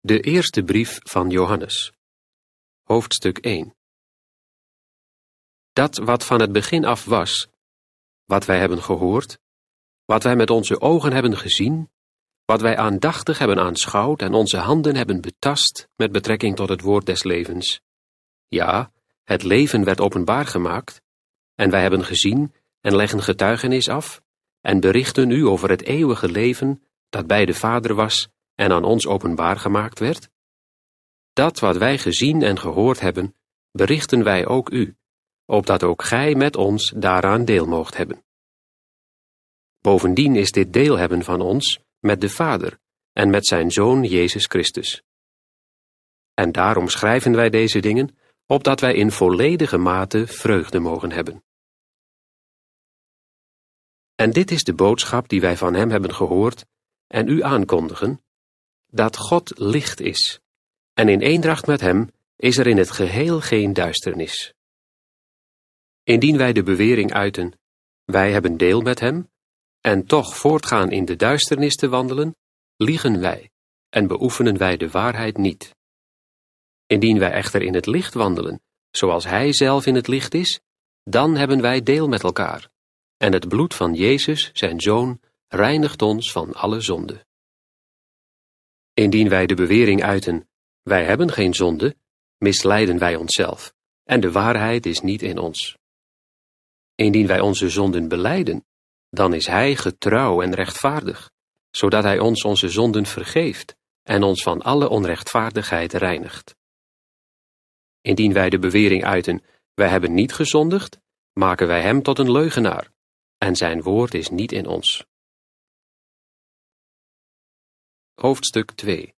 De eerste brief van Johannes. Hoofdstuk 1. Dat wat van het begin af was, wat wij hebben gehoord, wat wij met onze ogen hebben gezien, wat wij aandachtig hebben aanschouwd en onze handen hebben betast met betrekking tot het woord des levens. Ja, het leven werd openbaar gemaakt, en wij hebben gezien en leggen getuigenis af en berichten u over het eeuwige leven dat bij de Vader was en aan ons openbaar gemaakt werd? Dat wat wij gezien en gehoord hebben, berichten wij ook u, opdat ook gij met ons daaraan deel moogt hebben. Bovendien is dit deel hebben van ons met de Vader en met zijn Zoon Jezus Christus. En daarom schrijven wij deze dingen, opdat wij in volledige mate vreugde mogen hebben. En dit is de boodschap die wij van Hem hebben gehoord en u aankondigen, dat God licht is, en in eendracht met Hem is er in het geheel geen duisternis. Indien wij de bewering uiten, wij hebben deel met Hem, en toch voortgaan in de duisternis te wandelen, liegen wij en beoefenen wij de waarheid niet. Indien wij echter in het licht wandelen, zoals Hij zelf in het licht is, dan hebben wij deel met elkaar, en het bloed van Jezus, zijn Zoon, reinigt ons van alle zonde. Indien wij de bewering uiten, wij hebben geen zonde, misleiden wij onszelf, en de waarheid is niet in ons. Indien wij onze zonden beleiden, dan is Hij getrouw en rechtvaardig, zodat Hij ons onze zonden vergeeft en ons van alle onrechtvaardigheid reinigt. Indien wij de bewering uiten, wij hebben niet gezondigd, maken wij Hem tot een leugenaar, en Zijn woord is niet in ons. Hoofdstuk 2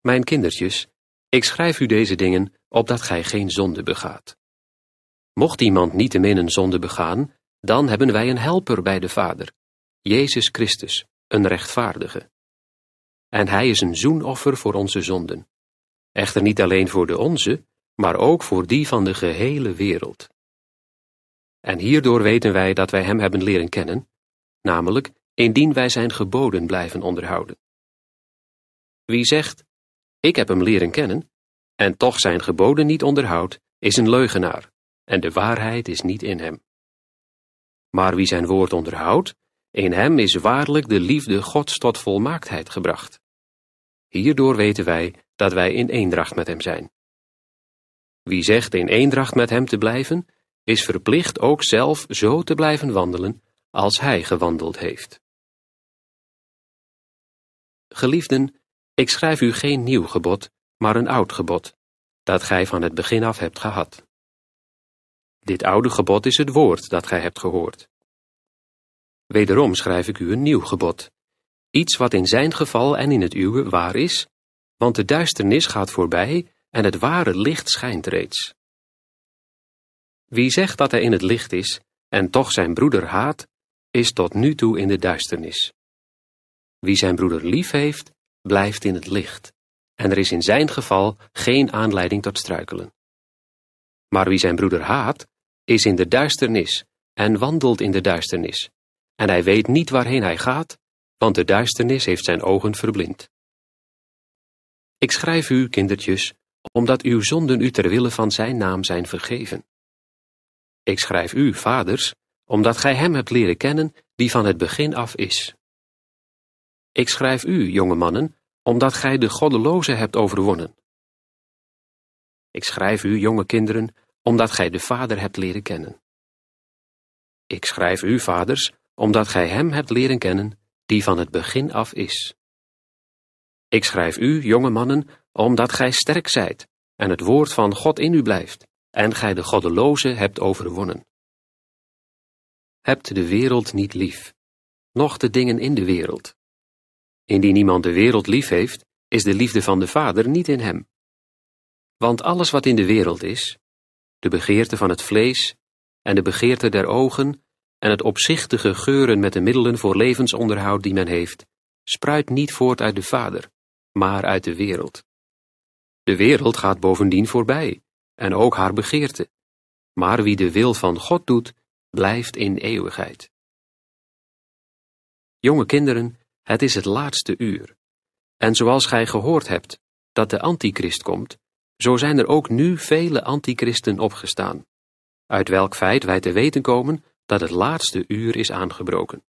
Mijn kindertjes, ik schrijf u deze dingen, opdat gij geen zonde begaat. Mocht iemand niet min een zonde begaan, dan hebben wij een helper bij de Vader, Jezus Christus, een rechtvaardige. En hij is een zoenoffer voor onze zonden. Echter niet alleen voor de onze, maar ook voor die van de gehele wereld. En hierdoor weten wij dat wij hem hebben leren kennen, namelijk indien wij zijn geboden blijven onderhouden. Wie zegt, ik heb hem leren kennen, en toch zijn geboden niet onderhoudt, is een leugenaar, en de waarheid is niet in hem. Maar wie zijn woord onderhoudt, in hem is waarlijk de liefde Gods tot volmaaktheid gebracht. Hierdoor weten wij dat wij in eendracht met hem zijn. Wie zegt in eendracht met hem te blijven, is verplicht ook zelf zo te blijven wandelen als hij gewandeld heeft. Geliefden, ik schrijf u geen nieuw gebod, maar een oud gebod, dat gij van het begin af hebt gehad. Dit oude gebod is het woord dat gij hebt gehoord. Wederom schrijf ik u een nieuw gebod, iets wat in zijn geval en in het uwe waar is, want de duisternis gaat voorbij en het ware licht schijnt reeds. Wie zegt dat hij in het licht is en toch zijn broeder haat, is tot nu toe in de duisternis. Wie zijn broeder lief heeft, blijft in het licht, en er is in zijn geval geen aanleiding tot struikelen. Maar wie zijn broeder haat, is in de duisternis en wandelt in de duisternis, en hij weet niet waarheen hij gaat, want de duisternis heeft zijn ogen verblind. Ik schrijf u, kindertjes, omdat uw zonden u ter wille van zijn naam zijn vergeven. Ik schrijf u, vaders, omdat gij hem hebt leren kennen die van het begin af is. Ik schrijf u, jonge mannen, omdat gij de goddeloze hebt overwonnen. Ik schrijf u, jonge kinderen, omdat gij de Vader hebt leren kennen. Ik schrijf u, vaders, omdat gij hem hebt leren kennen, die van het begin af is. Ik schrijf u, jonge mannen, omdat gij sterk zijt, en het woord van God in u blijft, en gij de goddeloze hebt overwonnen. Hebt de wereld niet lief, noch de dingen in de wereld. Indien iemand de wereld lief heeft, is de liefde van de Vader niet in hem. Want alles wat in de wereld is, de begeerte van het vlees en de begeerte der ogen en het opzichtige geuren met de middelen voor levensonderhoud die men heeft, spruit niet voort uit de Vader, maar uit de wereld. De wereld gaat bovendien voorbij, en ook haar begeerte. Maar wie de wil van God doet, blijft in eeuwigheid. Jonge kinderen, het is het laatste uur. En zoals gij gehoord hebt dat de antichrist komt, zo zijn er ook nu vele antichristen opgestaan, uit welk feit wij te weten komen dat het laatste uur is aangebroken.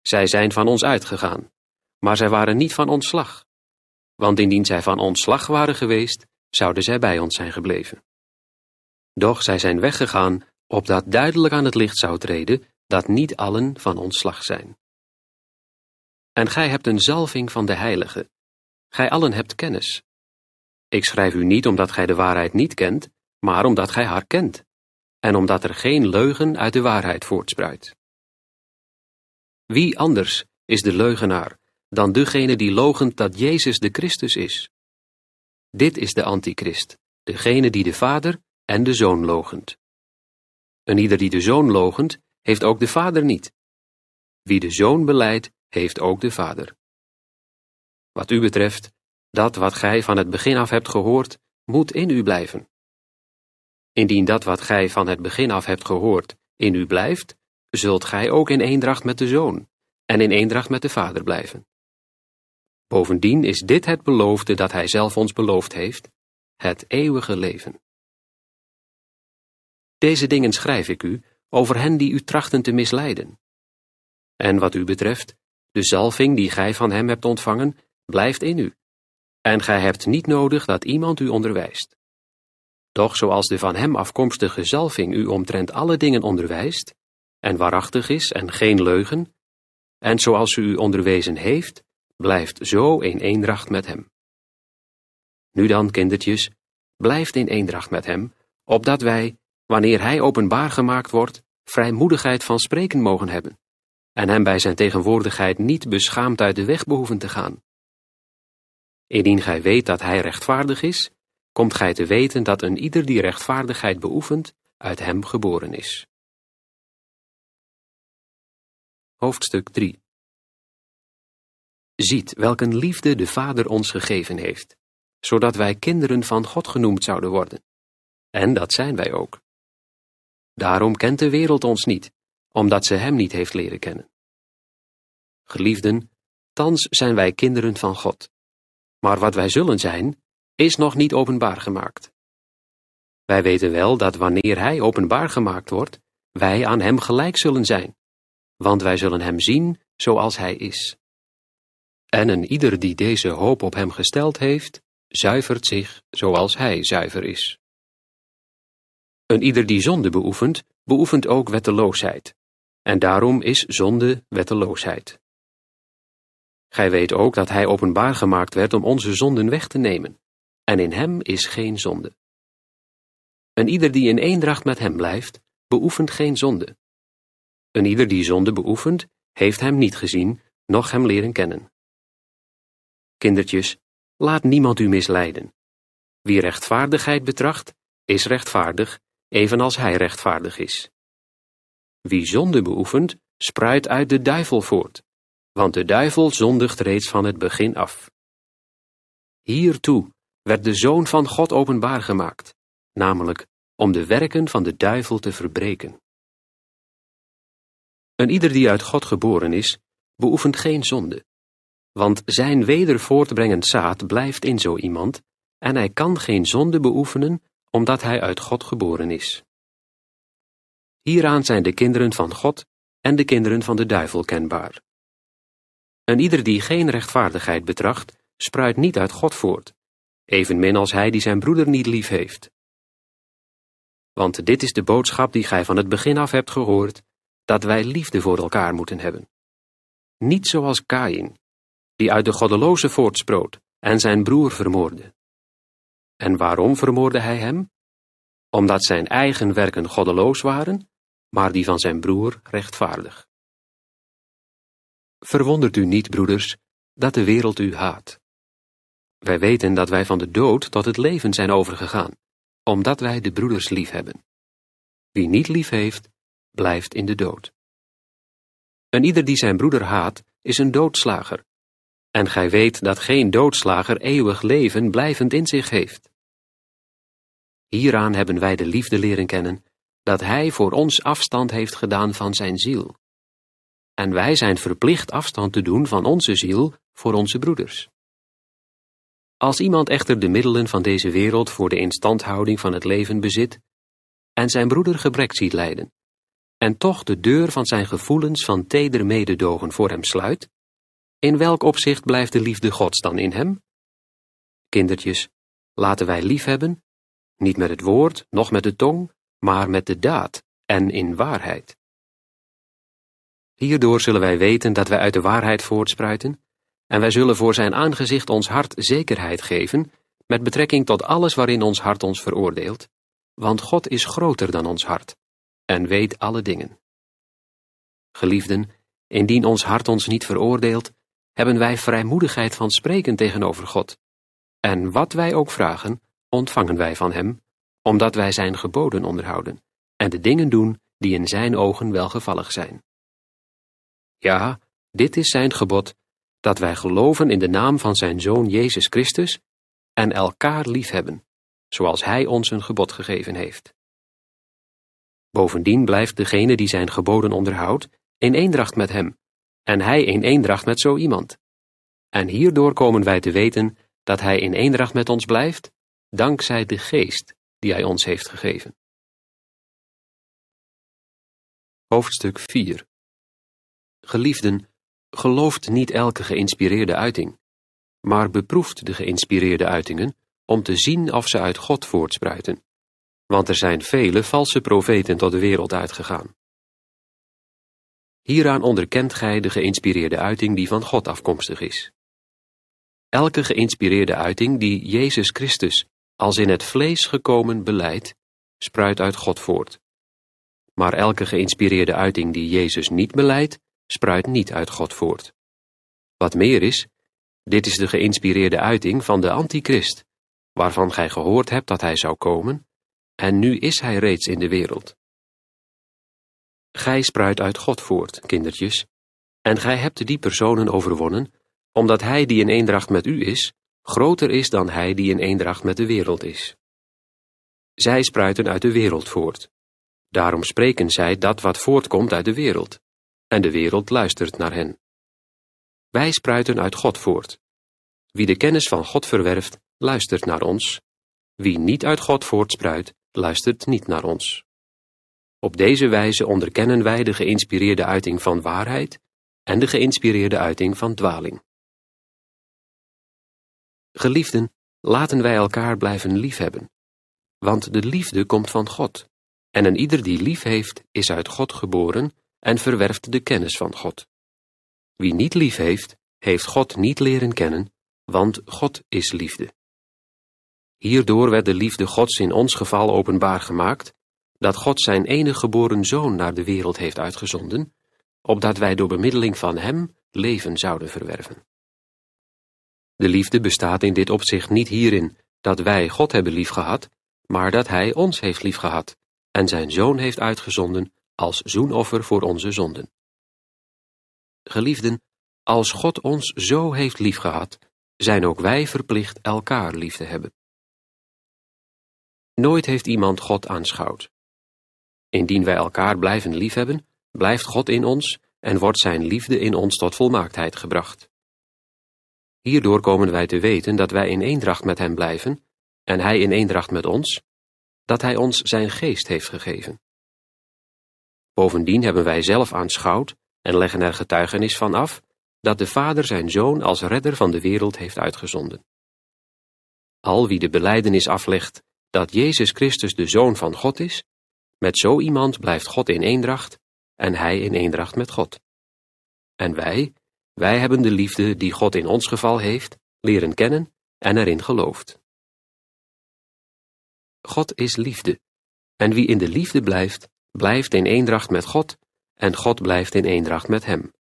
Zij zijn van ons uitgegaan, maar zij waren niet van ontslag. Want indien zij van ontslag waren geweest, zouden zij bij ons zijn gebleven. Doch zij zijn weggegaan, opdat duidelijk aan het licht zou treden dat niet allen van ontslag zijn. En gij hebt een zalving van de heilige. Gij allen hebt kennis. Ik schrijf u niet omdat gij de waarheid niet kent, maar omdat gij haar kent, en omdat er geen leugen uit de waarheid voortspruit. Wie anders is de leugenaar dan degene die logent dat Jezus de Christus is? Dit is de antichrist, degene die de Vader en de Zoon logent. En ieder die de Zoon logent, heeft ook de Vader niet. Wie de Zoon beleidt, heeft ook de Vader. Wat u betreft, dat wat gij van het begin af hebt gehoord, moet in u blijven. Indien dat wat gij van het begin af hebt gehoord in u blijft, zult gij ook in eendracht met de Zoon en in eendracht met de Vader blijven. Bovendien is dit het beloofde dat Hij zelf ons beloofd heeft, het eeuwige leven. Deze dingen schrijf ik u over hen die u trachten te misleiden. En wat u betreft, de zalving die gij van hem hebt ontvangen, blijft in u. En gij hebt niet nodig dat iemand u onderwijst. Doch zoals de van hem afkomstige zalving u omtrent alle dingen onderwijst, en waarachtig is en geen leugen, en zoals u u onderwezen heeft, blijft zo in eendracht met hem. Nu dan, kindertjes, blijft in eendracht met hem, opdat wij, wanneer hij openbaar gemaakt wordt, vrijmoedigheid van spreken mogen hebben en hem bij zijn tegenwoordigheid niet beschaamd uit de weg behoeven te gaan. Indien gij weet dat hij rechtvaardig is, komt gij te weten dat een ieder die rechtvaardigheid beoefent, uit hem geboren is. Hoofdstuk 3 Ziet welke liefde de Vader ons gegeven heeft, zodat wij kinderen van God genoemd zouden worden. En dat zijn wij ook. Daarom kent de wereld ons niet, omdat ze Hem niet heeft leren kennen. Geliefden, thans zijn wij kinderen van God. Maar wat wij zullen zijn, is nog niet openbaar gemaakt. Wij weten wel dat wanneer Hij openbaar gemaakt wordt, wij aan Hem gelijk zullen zijn, want wij zullen Hem zien zoals Hij is. En een ieder die deze hoop op Hem gesteld heeft, zuivert zich zoals Hij zuiver is. Een ieder die zonde beoefent, beoefent ook wetteloosheid, en daarom is zonde wetteloosheid. Gij weet ook dat Hij openbaar gemaakt werd om onze zonden weg te nemen, en in Hem is geen zonde. En ieder die in eendracht met Hem blijft, beoefent geen zonde. En ieder die zonde beoefent, heeft Hem niet gezien, noch Hem leren kennen. Kindertjes, laat niemand u misleiden. Wie rechtvaardigheid betracht, is rechtvaardig, evenals Hij rechtvaardig is. Wie zonde beoefent, spruit uit de duivel voort, want de duivel zondigt reeds van het begin af. Hiertoe werd de Zoon van God openbaar gemaakt, namelijk om de werken van de duivel te verbreken. En ieder die uit God geboren is, beoefent geen zonde, want zijn weder voortbrengend zaad blijft in zo iemand, en hij kan geen zonde beoefenen, omdat hij uit God geboren is. Hieraan zijn de kinderen van God en de kinderen van de duivel kenbaar. En ieder die geen rechtvaardigheid betracht, spruit niet uit God voort, evenmin als hij die zijn broeder niet lief heeft. Want dit is de boodschap die gij van het begin af hebt gehoord, dat wij liefde voor elkaar moeten hebben. Niet zoals kain, die uit de goddeloze voortsproot en zijn broer vermoorde. En waarom vermoorde hij hem? Omdat zijn eigen werken goddeloos waren maar die van zijn broer rechtvaardig. Verwondert u niet, broeders, dat de wereld u haat. Wij weten dat wij van de dood tot het leven zijn overgegaan, omdat wij de broeders lief hebben. Wie niet lief heeft, blijft in de dood. En ieder die zijn broeder haat, is een doodslager. En gij weet dat geen doodslager eeuwig leven blijvend in zich heeft. Hieraan hebben wij de liefde leren kennen, dat Hij voor ons afstand heeft gedaan van Zijn ziel. En wij zijn verplicht afstand te doen van onze ziel voor onze broeders. Als iemand echter de middelen van deze wereld voor de instandhouding van het leven bezit, en zijn broeder gebrek ziet lijden, en toch de deur van zijn gevoelens van teder mededogen voor hem sluit, in welk opzicht blijft de liefde Gods dan in hem? Kindertjes, laten wij liefhebben, niet met het woord, noch met de tong, maar met de daad en in waarheid. Hierdoor zullen wij weten dat wij uit de waarheid voortspruiten, en wij zullen voor zijn aangezicht ons hart zekerheid geven met betrekking tot alles waarin ons hart ons veroordeelt, want God is groter dan ons hart en weet alle dingen. Geliefden, indien ons hart ons niet veroordeelt, hebben wij vrijmoedigheid van spreken tegenover God. En wat wij ook vragen, ontvangen wij van Hem, omdat wij zijn geboden onderhouden en de dingen doen die in zijn ogen welgevallig zijn. Ja, dit is zijn gebod, dat wij geloven in de naam van zijn Zoon Jezus Christus en elkaar liefhebben, zoals hij ons een gebod gegeven heeft. Bovendien blijft degene die zijn geboden onderhoudt in eendracht met hem, en hij in eendracht met zo iemand. En hierdoor komen wij te weten dat hij in eendracht met ons blijft, dankzij de geest die hij ons heeft gegeven. Hoofdstuk 4 Geliefden, gelooft niet elke geïnspireerde uiting, maar beproeft de geïnspireerde uitingen om te zien of ze uit God voortspruiten. Want er zijn vele valse profeten tot de wereld uitgegaan. Hieraan onderkent gij de geïnspireerde uiting die van God afkomstig is. Elke geïnspireerde uiting die Jezus Christus als in het vlees gekomen beleid spruit uit God voort. Maar elke geïnspireerde uiting die Jezus niet beleidt, spruit niet uit God voort. Wat meer is, dit is de geïnspireerde uiting van de antichrist, waarvan gij gehoord hebt dat hij zou komen, en nu is hij reeds in de wereld. Gij spruit uit God voort, kindertjes, en gij hebt die personen overwonnen, omdat hij die in eendracht met u is, groter is dan hij die in eendracht met de wereld is. Zij spruiten uit de wereld voort. Daarom spreken zij dat wat voortkomt uit de wereld, en de wereld luistert naar hen. Wij spruiten uit God voort. Wie de kennis van God verwerft, luistert naar ons. Wie niet uit God voortspruit, luistert niet naar ons. Op deze wijze onderkennen wij de geïnspireerde uiting van waarheid en de geïnspireerde uiting van dwaling. Geliefden, laten wij elkaar blijven liefhebben. Want de liefde komt van God, en een ieder die lief heeft, is uit God geboren en verwerft de kennis van God. Wie niet lief heeft, heeft God niet leren kennen, want God is liefde. Hierdoor werd de liefde Gods in ons geval openbaar gemaakt, dat God zijn enige geboren zoon naar de wereld heeft uitgezonden, opdat wij door bemiddeling van hem leven zouden verwerven. De liefde bestaat in dit opzicht niet hierin dat wij God hebben liefgehad, maar dat Hij ons heeft liefgehad en Zijn Zoon heeft uitgezonden als zoenoffer voor onze zonden. Geliefden, als God ons zo heeft liefgehad, zijn ook wij verplicht elkaar lief te hebben. Nooit heeft iemand God aanschouwd. Indien wij elkaar blijven liefhebben, blijft God in ons en wordt Zijn liefde in ons tot volmaaktheid gebracht. Hierdoor komen wij te weten dat wij in eendracht met Hem blijven, en Hij in eendracht met ons, dat Hij ons Zijn geest heeft gegeven. Bovendien hebben wij zelf aanschouwd en leggen er getuigenis van af dat de Vader Zijn Zoon als redder van de wereld heeft uitgezonden. Al wie de beleidenis aflegt dat Jezus Christus de Zoon van God is, met zo iemand blijft God in eendracht en Hij in eendracht met God. En wij, wij hebben de liefde die God in ons geval heeft, leren kennen en erin geloofd. God is liefde, en wie in de liefde blijft, blijft in eendracht met God, en God blijft in eendracht met hem.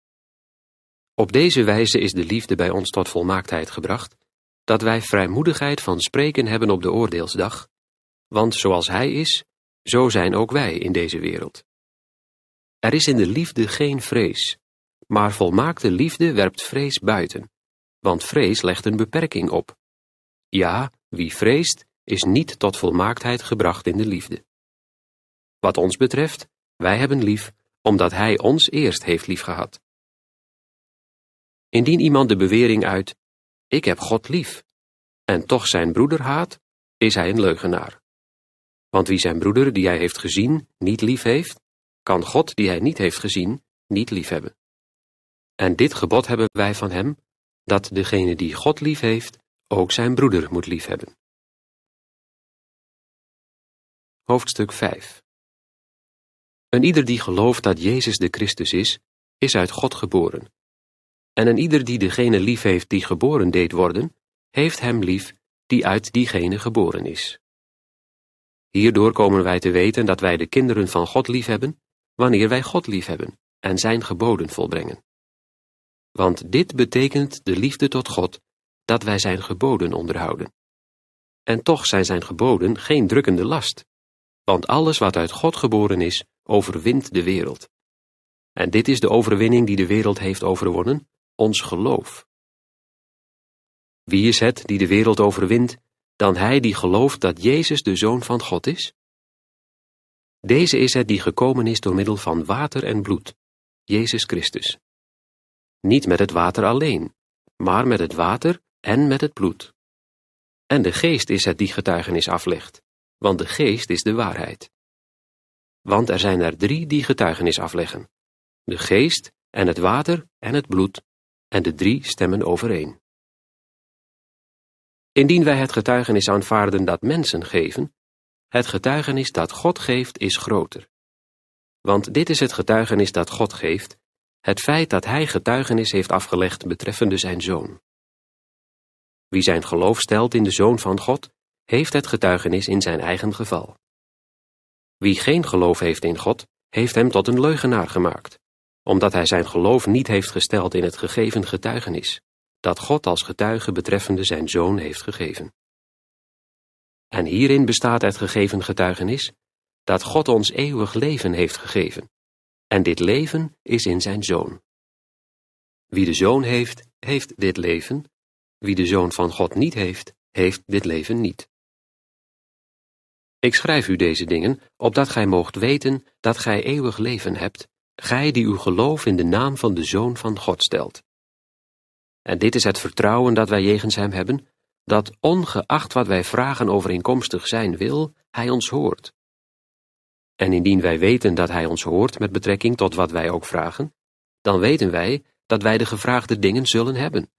Op deze wijze is de liefde bij ons tot volmaaktheid gebracht, dat wij vrijmoedigheid van spreken hebben op de oordeelsdag, want zoals Hij is, zo zijn ook wij in deze wereld. Er is in de liefde geen vrees, maar volmaakte liefde werpt vrees buiten, want vrees legt een beperking op. Ja, wie vreest, is niet tot volmaaktheid gebracht in de liefde. Wat ons betreft, wij hebben lief, omdat Hij ons eerst heeft liefgehad. Indien iemand de bewering uit, ik heb God lief, en toch zijn broeder haat, is hij een leugenaar. Want wie zijn broeder die hij heeft gezien niet lief heeft, kan God die hij niet heeft gezien niet liefhebben. En dit gebod hebben wij van hem, dat degene die God liefheeft, ook zijn broeder moet liefhebben. Hoofdstuk 5 Een ieder die gelooft dat Jezus de Christus is, is uit God geboren. En een ieder die degene liefheeft die geboren deed worden, heeft hem lief die uit diegene geboren is. Hierdoor komen wij te weten dat wij de kinderen van God liefhebben, wanneer wij God liefhebben en zijn geboden volbrengen want dit betekent de liefde tot God, dat wij zijn geboden onderhouden. En toch zijn zijn geboden geen drukkende last, want alles wat uit God geboren is, overwint de wereld. En dit is de overwinning die de wereld heeft overwonnen, ons geloof. Wie is het die de wereld overwint, dan hij die gelooft dat Jezus de Zoon van God is? Deze is het die gekomen is door middel van water en bloed, Jezus Christus niet met het water alleen, maar met het water en met het bloed. En de geest is het die getuigenis aflegt, want de geest is de waarheid. Want er zijn er drie die getuigenis afleggen, de geest en het water en het bloed, en de drie stemmen overeen. Indien wij het getuigenis aanvaarden dat mensen geven, het getuigenis dat God geeft is groter. Want dit is het getuigenis dat God geeft, het feit dat hij getuigenis heeft afgelegd betreffende zijn zoon. Wie zijn geloof stelt in de zoon van God, heeft het getuigenis in zijn eigen geval. Wie geen geloof heeft in God, heeft hem tot een leugenaar gemaakt, omdat hij zijn geloof niet heeft gesteld in het gegeven getuigenis, dat God als getuige betreffende zijn zoon heeft gegeven. En hierin bestaat het gegeven getuigenis, dat God ons eeuwig leven heeft gegeven, en dit leven is in zijn Zoon. Wie de Zoon heeft, heeft dit leven. Wie de Zoon van God niet heeft, heeft dit leven niet. Ik schrijf u deze dingen, opdat gij moogt weten dat gij eeuwig leven hebt, gij die uw geloof in de naam van de Zoon van God stelt. En dit is het vertrouwen dat wij jegens hem hebben, dat ongeacht wat wij vragen overeenkomstig zijn wil, hij ons hoort. En indien wij weten dat Hij ons hoort met betrekking tot wat wij ook vragen, dan weten wij dat wij de gevraagde dingen zullen hebben,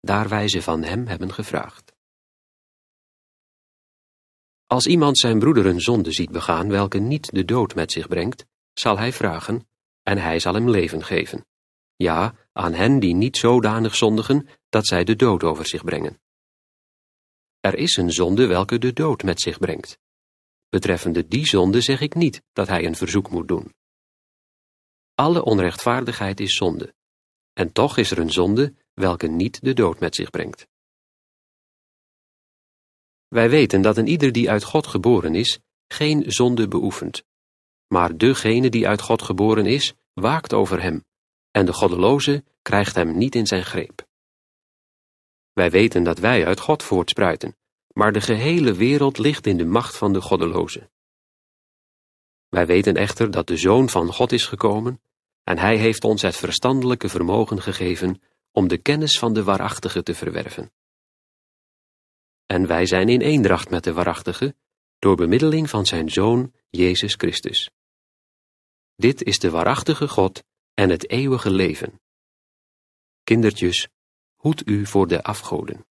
daar wij ze van Hem hebben gevraagd. Als iemand zijn broeder een zonde ziet begaan welke niet de dood met zich brengt, zal hij vragen, en hij zal hem leven geven. Ja, aan hen die niet zodanig zondigen dat zij de dood over zich brengen. Er is een zonde welke de dood met zich brengt. Betreffende die zonde zeg ik niet dat hij een verzoek moet doen. Alle onrechtvaardigheid is zonde, en toch is er een zonde welke niet de dood met zich brengt. Wij weten dat een ieder die uit God geboren is, geen zonde beoefent. Maar degene die uit God geboren is, waakt over hem, en de goddeloze krijgt hem niet in zijn greep. Wij weten dat wij uit God voortspruiten, maar de gehele wereld ligt in de macht van de goddelozen. Wij weten echter dat de Zoon van God is gekomen, en Hij heeft ons het verstandelijke vermogen gegeven om de kennis van de Waarachtige te verwerven. En wij zijn in eendracht met de Waarachtige, door bemiddeling van Zijn Zoon, Jezus Christus. Dit is de Waarachtige God en het eeuwige leven. Kindertjes, hoed u voor de afgoden.